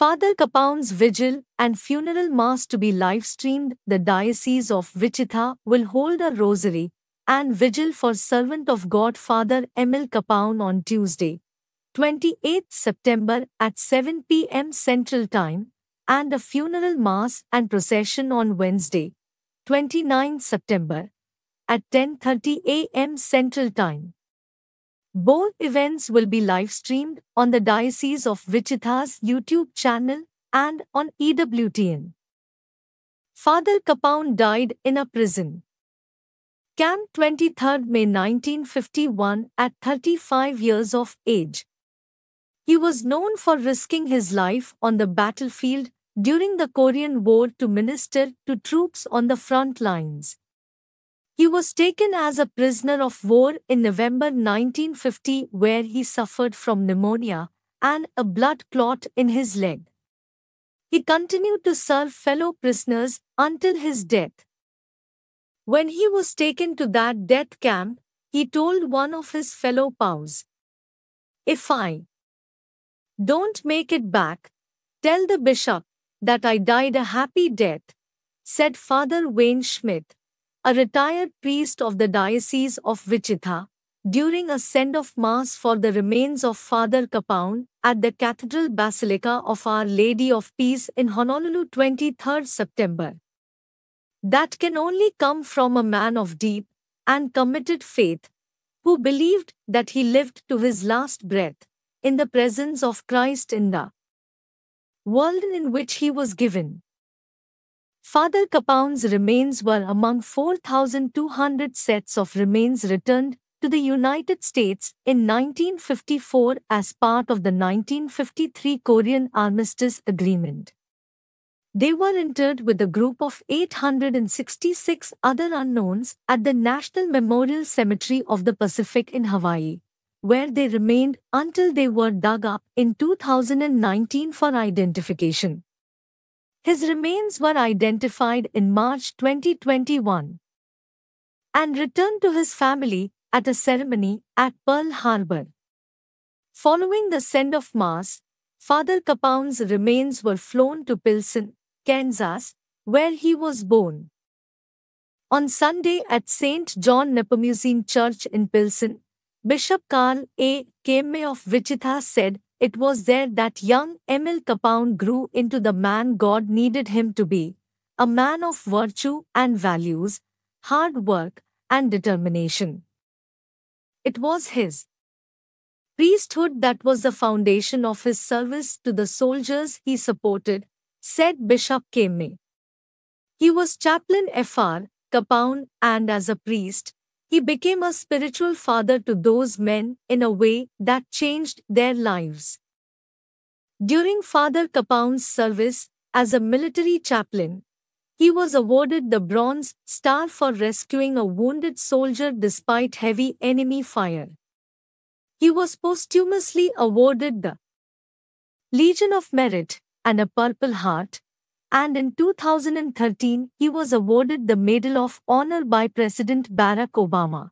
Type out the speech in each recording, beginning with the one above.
Father Kapoun's vigil and funeral mass to be live streamed. The Diocese of Wichita will hold a rosary and vigil for servant of God Father Emil Kapoun on Tuesday, 28 September at 7 p.m. Central Time, and a funeral mass and procession on Wednesday, 29 September at 10:30 a.m. Central Time. Both events will be live streamed on the Diocese of Wichita's YouTube channel and on EWTN. Father Capone died in a prison. camp, 23 May 1951 at 35 years of age. He was known for risking his life on the battlefield during the Korean War to minister to troops on the front lines. He was taken as a prisoner of war in November 1950 where he suffered from pneumonia and a blood clot in his leg. He continued to serve fellow prisoners until his death. When he was taken to that death camp, he told one of his fellow POWs, If I don't make it back, tell the bishop that I died a happy death, said Father Wayne Schmidt a retired priest of the Diocese of Wichita, during a send-off mass for the remains of Father Kapound at the Cathedral Basilica of Our Lady of Peace in Honolulu 23 September. That can only come from a man of deep and committed faith, who believed that he lived to his last breath, in the presence of Christ in the world in which he was given. Father Kapoun's remains were among 4,200 sets of remains returned to the United States in 1954 as part of the 1953 Korean Armistice Agreement. They were interred with a group of 866 other unknowns at the National Memorial Cemetery of the Pacific in Hawaii, where they remained until they were dug up in 2019 for identification. His remains were identified in March 2021 and returned to his family at a ceremony at Pearl Harbor. Following the send of mass, Father Capone's remains were flown to Pilsen, Kansas, where he was born. On Sunday at St. John Nepomucene Church in Pilsen, Bishop Carl A. Kame of Wichita said, it was there that young Emil Kapoun grew into the man God needed him to be, a man of virtue and values, hard work, and determination. It was his priesthood that was the foundation of his service to the soldiers he supported, said Bishop Kame. He was chaplain FR, Kapoun, and as a priest, he became a spiritual father to those men in a way that changed their lives. During Father Kapoun's service as a military chaplain, he was awarded the Bronze Star for rescuing a wounded soldier despite heavy enemy fire. He was posthumously awarded the Legion of Merit and a Purple Heart and in 2013 he was awarded the Medal of Honor by President Barack Obama.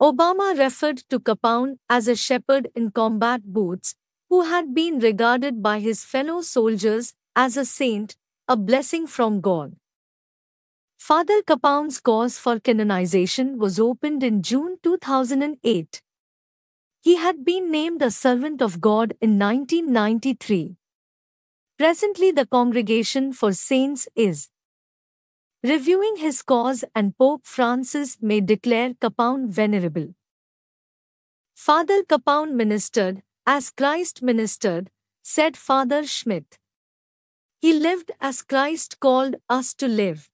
Obama referred to Kapoun as a shepherd in combat boots, who had been regarded by his fellow soldiers as a saint, a blessing from God. Father Kapoun's cause for canonization was opened in June 2008. He had been named a servant of God in 1993. Presently, the Congregation for Saints is reviewing his cause, and Pope Francis may declare Kapoun venerable. Father Kapoun ministered, as Christ ministered, said Father Schmidt. He lived as Christ called us to live.